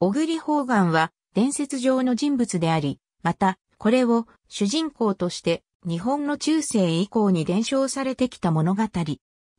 小栗方眼は伝説上の人物であり、また、これを主人公として日本の中世以降に伝承されてきた物語。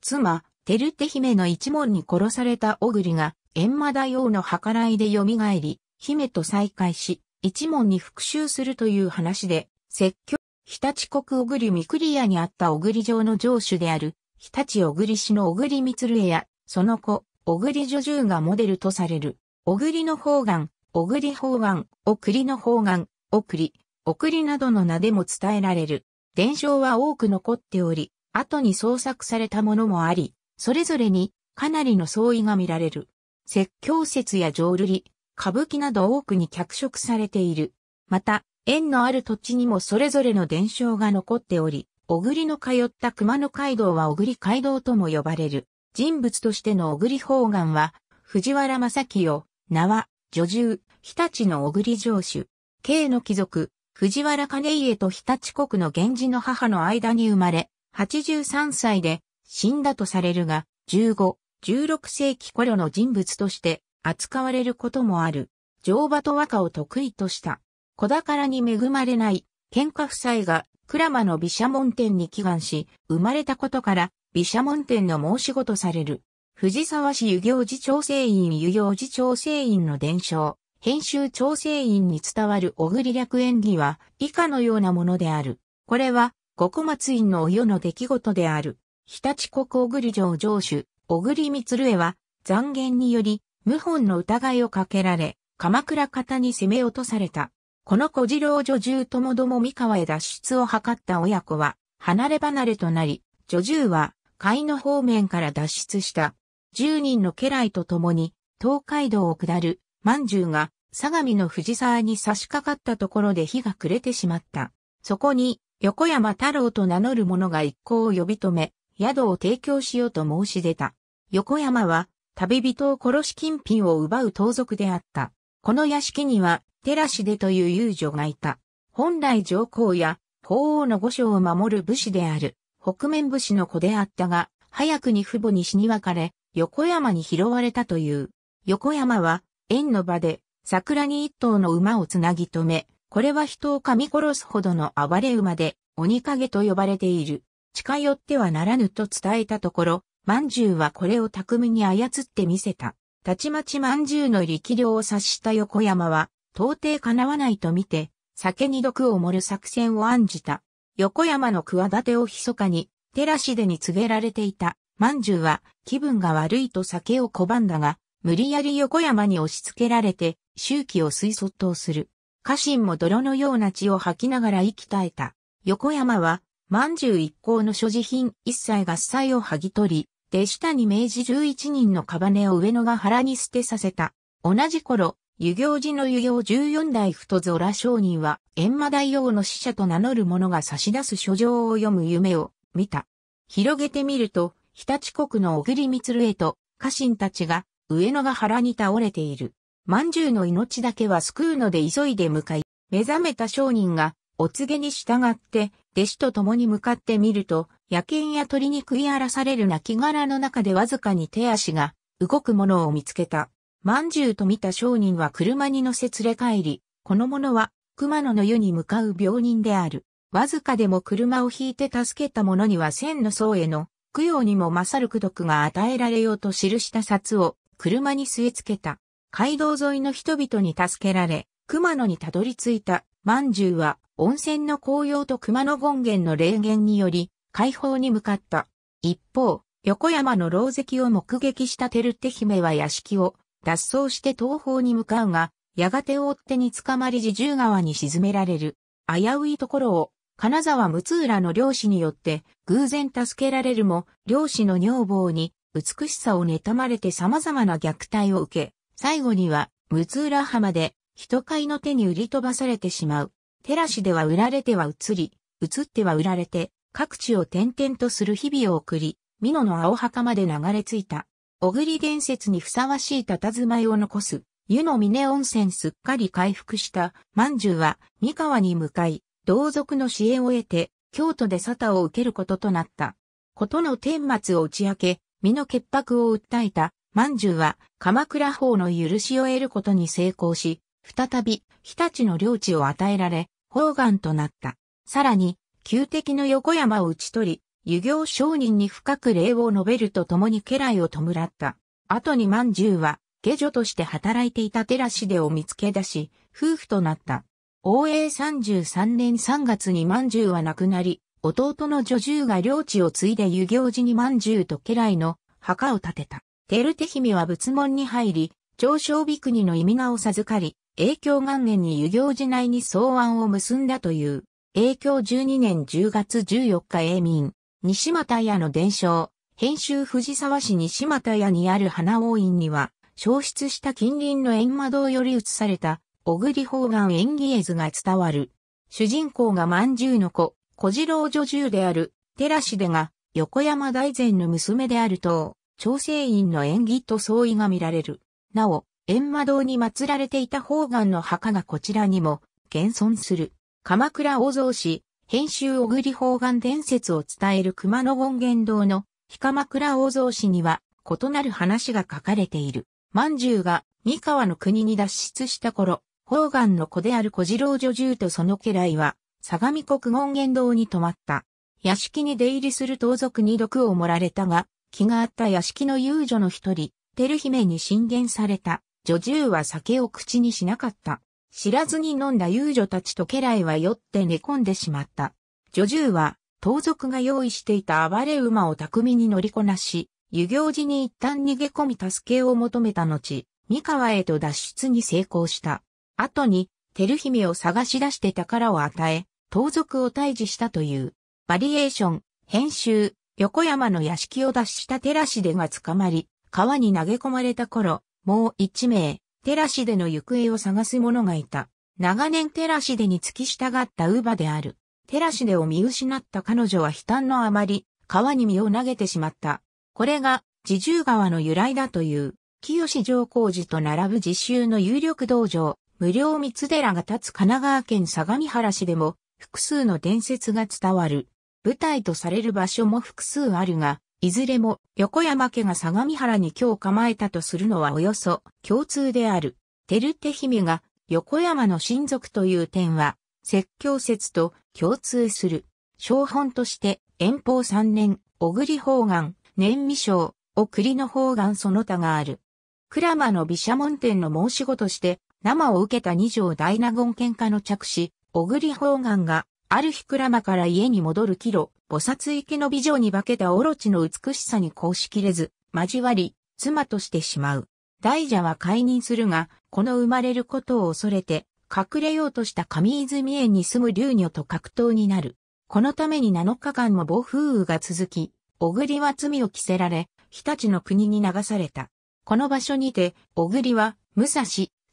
妻、テルテ姫の一門に殺された小栗が、閻魔大王の計らいで蘇り、姫と再会し、一門に復讐するという話で、説教、日立国小栗三栗屋にあった小栗城の城主である、日立小栗氏の小栗光や、その子、小栗女中がモデルとされる。小栗の方眼、小栗方眼、くりの方眼、り、おくりなどの名でも伝えられる。伝承は多く残っており、後に創作されたものもあり、それぞれにかなりの相違が見られる。説教説や浄瑠璃、歌舞伎など多くに脚色されている。また、縁のある土地にもそれぞれの伝承が残っており、小栗の通った熊野街道は小栗街道とも呼ばれる。人物としての小栗方眼は、藤原正清、名は、女獣、日立の小栗城主、慶の貴族、藤原兼家と日立国の源氏の母の間に生まれ、83歳で死んだとされるが、15、16世紀頃の人物として扱われることもある。乗馬と和歌を得意とした。子宝に恵まれない、喧嘩夫妻が、鞍馬の毘沙門天に祈願し、生まれたことから、毘沙門天の申し子とされる。藤沢市遊行寺調整院遊行寺調整院の伝承、編集調整院に伝わる小栗略演技は以下のようなものである。これは、五小松院のお世の出来事である。日立国小栗城城主、小栗光恵は、残言により、謀反の疑いをかけられ、鎌倉方に攻め落とされた。この小次郎女中ともども三河へ脱出を図った親子は、離れ離れとなり、女中は、海の方面から脱出した。10人の家来と共に、東海道を下る、万獣が、相模の藤沢に差し掛かったところで火が暮れてしまった。そこに、横山太郎と名乗る者が一行を呼び止め、宿を提供しようと申し出た。横山は、旅人を殺し金品を奪う盗賊であった。この屋敷には、寺師でという遊女がいた。本来上皇や、法王の御所を守る武士である、北面武士の子であったが、早くに父母に死に別れ、横山に拾われたという。横山は、縁の場で、桜に一頭の馬をつなぎ止め、これは人を噛み殺すほどの暴れ馬で、鬼影と呼ばれている。近寄ってはならぬと伝えたところ、万獣はこれを巧みに操ってみせた。たちまちまんじゅうの力量を察した横山は、到底叶わないと見て、酒に毒を盛る作戦を案じた。横山の企てを密かに、テラシでに告げられていた万獣は気分が悪いと酒を拒んだが、無理やり横山に押し付けられて、周期を水卒倒する。家臣も泥のような血を吐きながら息絶えた。横山は、万獣一行の所持品一切合切を剥ぎ取り、弟子に明治十一人の屍を上野が腹に捨てさせた。同じ頃、湯行寺の湯行十四代太空商人は、閻魔大王の使者と名乗る者が差し出す書状を読む夢を見た。広げてみると、日立国の小栗光へと、家臣たちが、上野が原に倒れている。万獣の命だけは救うので急いで向かい、目覚めた商人が、お告げに従って、弟子と共に向かってみると、野犬や鳥に食い荒らされる亡骸の中でわずかに手足が、動くものを見つけた。万獣と見た商人は車に乗せ連れ帰り、この者は、熊野の湯に向かう病人である。わずかでも車を引いて助けた者には千の僧への供養にも勝る功徳が与えられようと記した札を車に据え付けた。街道沿いの人々に助けられ、熊野にたどり着いた万獣は温泉の紅葉と熊野権現の霊言により解放に向かった。一方、横山の牢石を目撃したテルテ姫は屋敷を脱走して東方に向かうが、やがて追手に捕まり自重川に沈められる。危ういところを金沢六浦の漁師によって偶然助けられるも、漁師の女房に美しさを妬まれて様々な虐待を受け、最後には六浦浜で人買いの手に売り飛ばされてしまう。テラシでは売られては移り、移っては売られて、各地を転々とする日々を送り、美濃の青墓まで流れ着いた。小栗伝説にふさわしい佇まいを残す、湯の峰温泉すっかり回復した、万獣は、三河に向かい、同族の支援を得て、京都で沙汰を受けることとなった。ことの顛末を打ち明け、身の潔白を訴えた万獣は鎌倉法の許しを得ることに成功し、再び日立の領地を与えられ、方眼となった。さらに、旧敵の横山を打ち取り、遊行商人に深く礼を述べるとともに家来を弔った。後に万獣は、下女として働いていた寺師でを見つけ出し、夫婦となった。応永33年3月に万寿は亡くなり、弟の女中が領地を継いで遊行寺に万寿と家来の墓を建てた。テルテ姫は仏門に入り、長小美国の意味名を授かり、影響元年に遊行寺内に草案を結んだという、影響12年10月14日永民、西又屋の伝承、編集藤沢市西又屋にある花王院には、消失した近隣の閻魔堂より移された小栗方眼演技絵図が伝わる。主人公が万獣の子、小次郎女中である、寺氏でが、横山大善の娘であると、調整員の演技と相違が見られる。なお、閻魔堂に祀られていた方眼の墓がこちらにも、現存する。鎌倉大蔵氏、編集小栗方眼伝説を伝える熊野権現堂の、日鎌倉大蔵氏には、異なる話が書かれている。万獣が、三河の国に脱出した頃、方願の子である小次郎女中とその家来は、相模国門玄道に泊まった。屋敷に出入りする盗賊に毒を盛られたが、気があった屋敷の遊女の一人、テル姫に進言された。女中は酒を口にしなかった。知らずに飲んだ遊女たちと家来は酔って寝込んでしまった。女中は、盗賊が用意していた暴れ馬を巧みに乗りこなし、遊行寺に一旦逃げ込み助けを求めた後、三河へと脱出に成功した。後に、テル姫を探し出して宝を与え、盗賊を退治したという、バリエーション、編集、横山の屋敷を脱したテラシデが捕まり、川に投げ込まれた頃、もう一名、テラシデの行方を探す者がいた。長年テラシデに付き従ったウバである。テラシデを見失った彼女は悲嘆のあまり、川に身を投げてしまった。これが、自重川の由来だという、清志上皇寺と並ぶ自習の有力道場、無料三寺が立つ神奈川県相模原市でも複数の伝説が伝わる。舞台とされる場所も複数あるが、いずれも横山家が相模原に今日構えたとするのはおよそ共通である。テルテ姫が横山の親族という点は、説教説と共通する。小本として遠方三年、小栗方眼、年未章、送りの方眼その他がある。鞍馬の毘沙門天の申し子として、生を受けた二条大納言喧嘩の着手、小栗方眼が、ある日鞍馬から家に戻る帰路、菩薩池の美女に化けたオロチの美しさにこうしきれず、交わり、妻としてしまう。大蛇は解任するが、この生まれることを恐れて、隠れようとした上泉園に住む竜女と格闘になる。このために7日間も暴風雨が続き、小栗は罪を着せられ、日立の国に流された。この場所にて、小栗は、武蔵、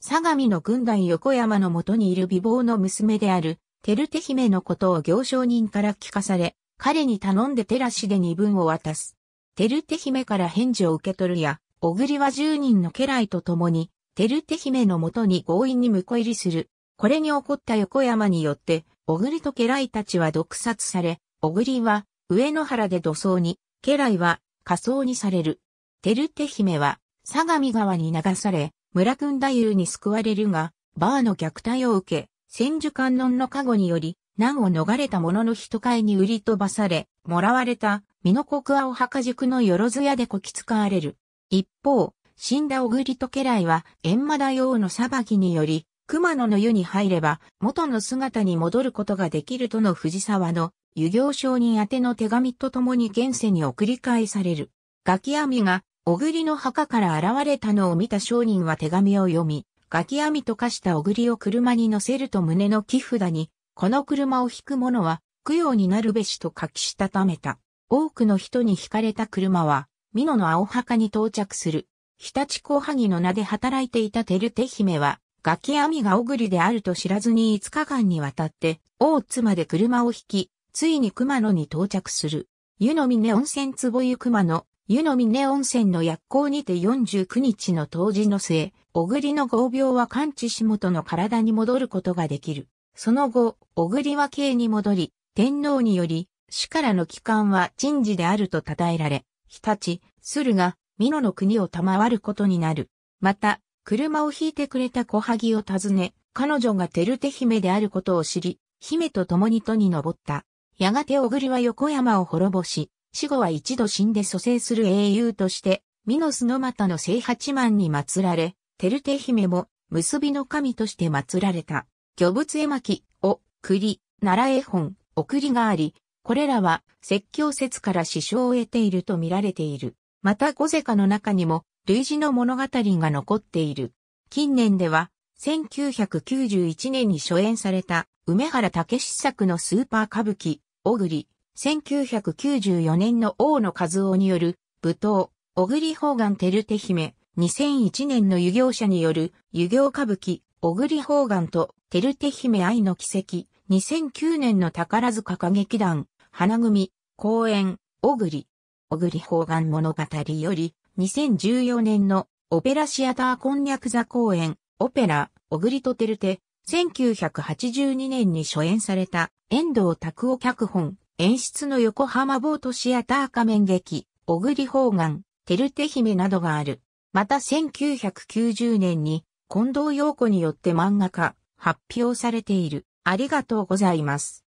相模の軍団横山のもとにいる美貌の娘である、テルテ姫のことを行商人から聞かされ、彼に頼んでテラシで二分を渡す。テルテ姫から返事を受け取るや、小栗は十人の家来と共に、テルテ姫のもとに強引に婿入りする。これに起こった横山によって、小栗と家来たちは毒殺され、小栗は上野原で土葬に、家来は火葬にされる。テルテ姫は相模川に流され、村君太夫に救われるが、バーの虐待を受け、千手観音の加護により、難を逃れた者の人買いに売り飛ばされ、もらわれた、身の国青墓塾のよろず屋でこき使われる。一方、死んだ小栗と家来は、閻魔大王の裁きにより、熊野の湯に入れば、元の姿に戻ることができるとの藤沢の、湯行商人宛ての手紙とともに現世に送り返される。ガキ網が、小栗の墓から現れたのを見た商人は手紙を読み、ガキ網と化した小栗を車に乗せると胸の木札に、この車を引く者は供養になるべしと書きしたためた。多くの人に惹かれた車は、美濃の青墓に到着する。日立小萩の名で働いていたテルテ姫は、ガキ網が小栗であると知らずに5日間にわたって、大津まで車を引き、ついに熊野に到着する。湯の峰温泉坪湯熊野、湯の峰温泉の薬効にて49日の当時の末、小栗の合病は完治し元の体に戻ることができる。その後、小栗は刑に戻り、天皇により、死からの帰還は人事であると称えられ、日立、駿河、美濃の国を賜ることになる。また、車を引いてくれた小萩を訪ね、彼女がテルテ姫であることを知り、姫と共に都に登った。やがて小栗は横山を滅ぼし、死後は一度死んで蘇生する英雄として、ミノスの股の聖八幡に祀られ、テルテ姫も結びの神として祀られた。魚仏絵巻、お、栗、奈良絵本、送りがあり、これらは説教説から支障を得ていると見られている。また小ゼカの中にも類似の物語が残っている。近年では、1991年に初演された梅原武史作のスーパー歌舞伎、小栗、1994年の大野和夫による、舞踏、小栗方眼照手姫、2001年の遊行者による、遊行歌舞伎、小栗方眼と、照手姫愛の奇跡、2009年の宝塚歌劇団、花組、公演、小栗、小栗方眼物語より、2014年のオペラシアターこんにゃく座公演、オペラ、小栗とテルテ、1982年に初演された、遠藤拓夫脚本、演出の横浜ボートシアター仮面劇、小栗方眼、テルテ姫などがある。また1990年に近藤陽子によって漫画化、発表されている。ありがとうございます。